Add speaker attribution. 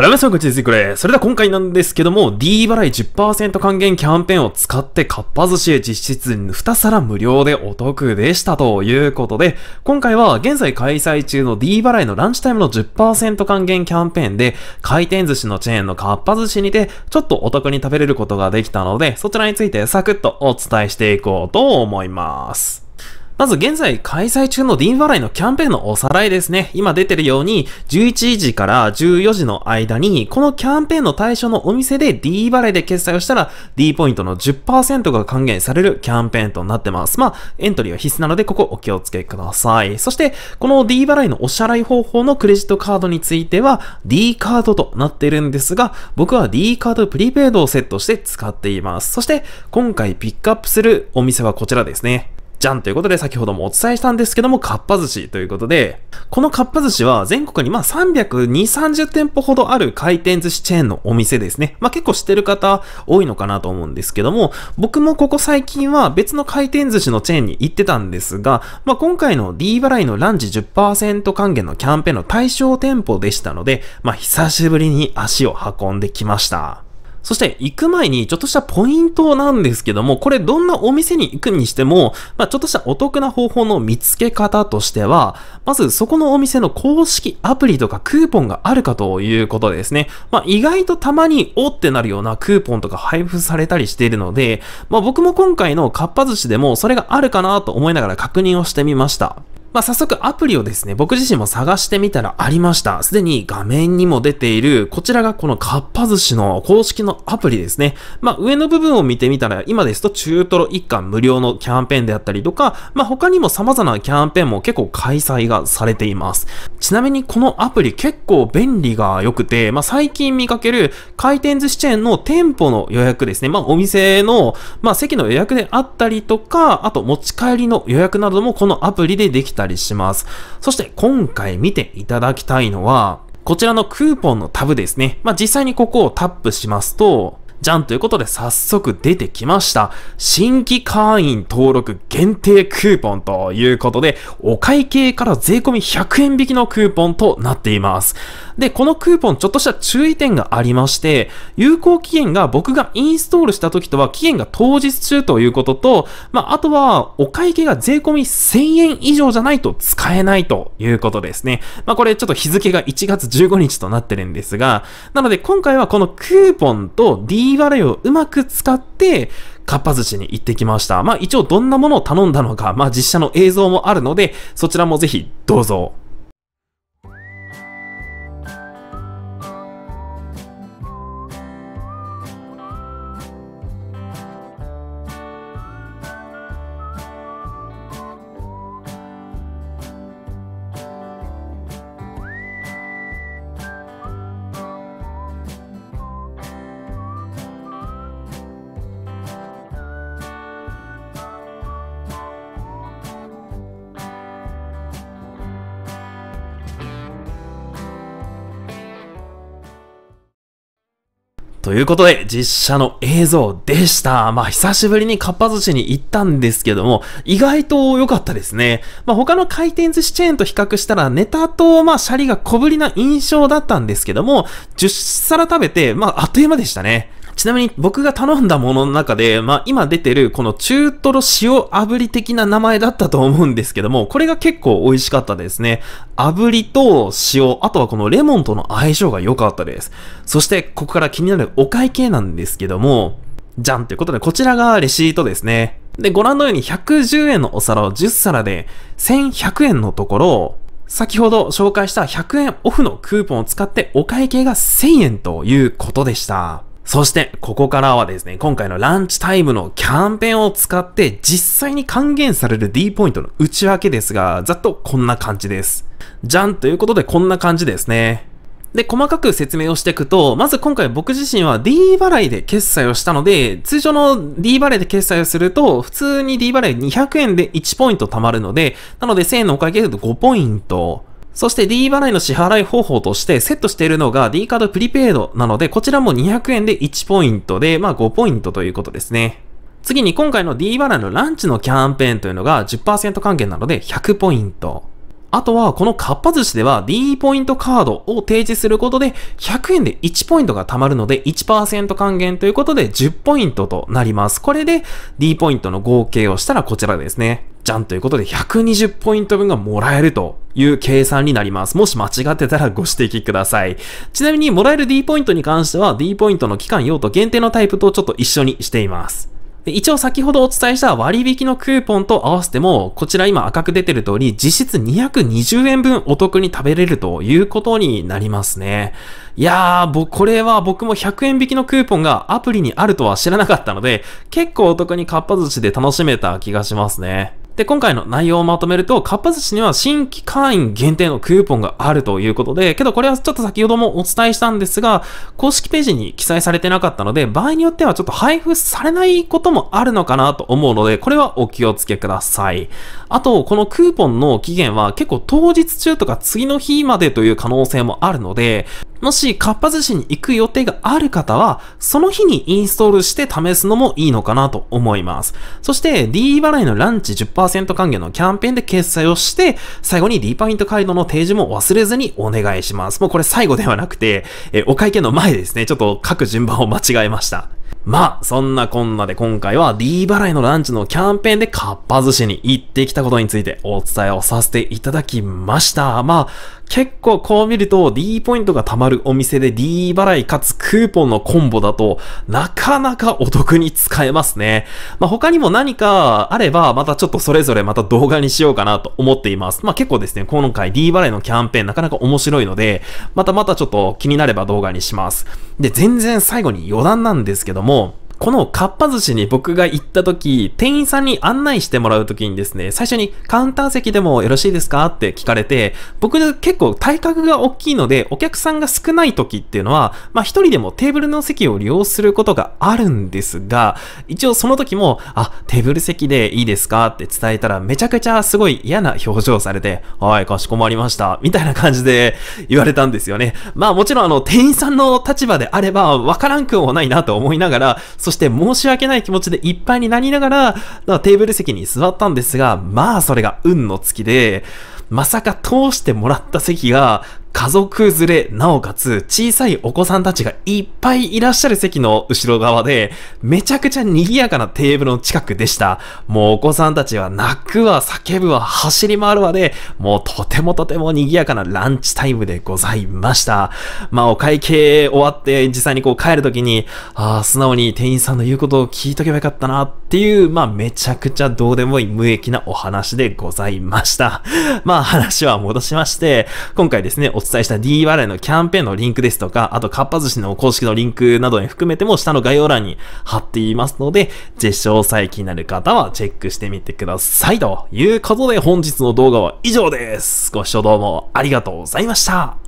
Speaker 1: はい、皆さん、こんにちは、ズイクレそれでは今回なんですけども、D 払い10%還元キャンペーンを使って、かっぱ寿司へ実質2皿無料でお得でしたということで、今回は現在開催中の D 払いのランチタイムの10%還元キャンペーンで、回転寿司のチェーンのかっぱ寿司にて、ちょっとお得に食べれることができたので、そちらについてサクッとお伝えしていこうと思います。まず現在開催中のディーン払いのキャンペーンのおさらいですね。今出てるように、11時から14時の間に、このキャンペーンの対象のお店で D 払いで決済をしたら、D ポイントの10%が還元されるキャンペーンとなってます。まあ、エントリーは必須なので、ここお気をつけください。そして、この D 払いのお支払い方法のクレジットカードについては、D カードとなっているんですが、僕は D カードプリペイドをセットして使っています。そして、今回ピックアップするお店はこちらですね。じゃんということで先ほどもお伝えしたんですけども、かっぱ寿司ということで、このかっぱ寿司は全国にまあ320、30店舗ほどある回転寿司チェーンのお店ですね。まあ結構知ってる方多いのかなと思うんですけども、僕もここ最近は別の回転寿司のチェーンに行ってたんですが、まあ今回の D 払いのランチ10%還元のキャンペーンの対象店舗でしたので、まあ久しぶりに足を運んできました。そして行く前にちょっとしたポイントなんですけども、これどんなお店に行くにしても、まあ、ちょっとしたお得な方法の見つけ方としては、まずそこのお店の公式アプリとかクーポンがあるかということですね。まあ、意外とたまにおってなるようなクーポンとか配布されたりしているので、まあ、僕も今回のかっぱ寿司でもそれがあるかなと思いながら確認をしてみました。まあ、早速アプリをですね、僕自身も探してみたらありました。すでに画面にも出ている、こちらがこのかっぱ寿司の公式のアプリですね。まあ、上の部分を見てみたら、今ですと中トロ一貫無料のキャンペーンであったりとか、まあ、他にも様々なキャンペーンも結構開催がされています。ちなみにこのアプリ結構便利が良くて、まあ、最近見かける回転寿司チェーンの店舗の予約ですね。まあ、お店の、まあ、席の予約であったりとか、あと持ち帰りの予約などもこのアプリでできたたりします。そして今回見ていただきたいのは、こちらのクーポンのタブですね。まあ、実際にここをタップしますと、じゃんということで早速出てきました。新規会員登録限定クーポンということで、お会計から税込み100円引きのクーポンとなっています。で、このクーポンちょっとした注意点がありまして、有効期限が僕がインストールした時とは期限が当日中ということと、まあ、あとはお会計が税込み1000円以上じゃないと使えないということですね。まあ、これちょっと日付が1月15日となってるんですが、なので今回はこのクーポンと D 払いをうまく使って、かっぱ寿司に行ってきました。まあ一応どんなものを頼んだのか、まあ実写の映像もあるので、そちらもぜひどうぞ。ということで、実写の映像でした。まあ、久しぶりにかっぱ寿司に行ったんですけども、意外と良かったですね。まあ、他の回転寿司チェーンと比較したら、ネタと、まあ、シャリが小ぶりな印象だったんですけども、10皿食べて、まあ、あっという間でしたね。ちなみに僕が頼んだものの中で、まあ今出てるこの中トロ塩炙り的な名前だったと思うんですけども、これが結構美味しかったですね。炙りと塩、あとはこのレモンとの相性が良かったです。そしてここから気になるお会計なんですけども、じゃんということでこちらがレシートですね。で、ご覧のように110円のお皿を10皿で1100円のところ、先ほど紹介した100円オフのクーポンを使ってお会計が1000円ということでした。そして、ここからはですね、今回のランチタイムのキャンペーンを使って、実際に還元される D ポイントの内訳ですが、ざっとこんな感じです。じゃんということで、こんな感じですね。で、細かく説明をしていくと、まず今回僕自身は D 払いで決済をしたので、通常の D 払いで決済をすると、普通に D 払い200円で1ポイント貯まるので、なので1000円のおかげで5ポイント。そして D 払いの支払い方法としてセットしているのが D カードプリペイドなので、こちらも200円で1ポイントで、まあ5ポイントということですね。次に今回の D 払いのランチのキャンペーンというのが10%還元なので100ポイント。あとは、このかっぱ寿司では D ポイントカードを提示することで、100円で1ポイントが貯まるので1%還元ということで10ポイントとなります。これで D ポイントの合計をしたらこちらですね。じゃんということで120ポイント分がもらえるという計算になります。もし間違ってたらご指摘ください。ちなみにもらえる D ポイントに関しては D ポイントの期間用途限定のタイプとちょっと一緒にしています。で一応先ほどお伝えした割引のクーポンと合わせても、こちら今赤く出てる通り、実質220円分お得に食べれるということになりますね。いやー、これは僕も100円引きのクーポンがアプリにあるとは知らなかったので、結構お得にかっぱ寿司で楽しめた気がしますね。で、今回の内容をまとめると、かっぱ寿司には新規会員限定のクーポンがあるということで、けどこれはちょっと先ほどもお伝えしたんですが、公式ページに記載されてなかったので、場合によってはちょっと配布されないこともあるのかなと思うので、これはお気をつけください。あと、このクーポンの期限は結構当日中とか次の日までという可能性もあるので、もし、かっぱ寿司に行く予定がある方は、その日にインストールして試すのもいいのかなと思います。そして、D 払いのランチ10%還元のキャンペーンで決済をして、最後に D パイントカードの提示も忘れずにお願いします。もうこれ最後ではなくて、えお会計の前ですね。ちょっと書く順番を間違えました。まあ、そんなこんなで今回は D 払いのランチのキャンペーンでかっぱ寿司に行ってきたことについてお伝えをさせていただきました。まあ、結構こう見ると D ポイントが貯まるお店で D 払いかつクーポンのコンボだとなかなかお得に使えますね。まあ、他にも何かあればまたちょっとそれぞれまた動画にしようかなと思っています。まあ、結構ですね、今回 D 払いのキャンペーンなかなか面白いので、またまたちょっと気になれば動画にします。で、全然最後に余談なんですけども、Mm. このかっぱ寿司に僕が行った時、店員さんに案内してもらう時にですね、最初にカウンター席でもよろしいですかって聞かれて、僕結構体格が大きいので、お客さんが少ない時っていうのは、まあ一人でもテーブルの席を利用することがあるんですが、一応その時も、あ、テーブル席でいいですかって伝えたら、めちゃくちゃすごい嫌な表情されて、はい、かしこまりました、みたいな感じで 言われたんですよね。まあもちろんあの、店員さんの立場であれば、わからんくもないなと思いながら、そそして申し訳ない気持ちでいっぱいになりながら、らテーブル席に座ったんですが、まあそれが運の尽きで、まさか通してもらった席が家族連れ、なおかつ小さいお子さんたちがいっぱいいらっしゃる席の後ろ側で、めちゃくちゃ賑やかなテーブルの近くでした。もうお子さんたちは泣くわ、叫ぶわ、走り回るわで、もうとてもとても賑やかなランチタイムでございました。まあお会計終わって実際にこう帰るときに、ああ、素直に店員さんの言うことを聞いとけばよかったなっていう、まあめちゃくちゃどうでもいい無益なお話でございました。まあ話は戻しまして、今回ですね、お伝えした D 笑いのキャンペーンのリンクですとか、あとかっぱ寿司の公式のリンクなどに含めても下の概要欄に貼っていますので、ぜひ詳細気になる方はチェックしてみてください。ということで本日の動画は以上です。ご視聴どうもありがとうございました。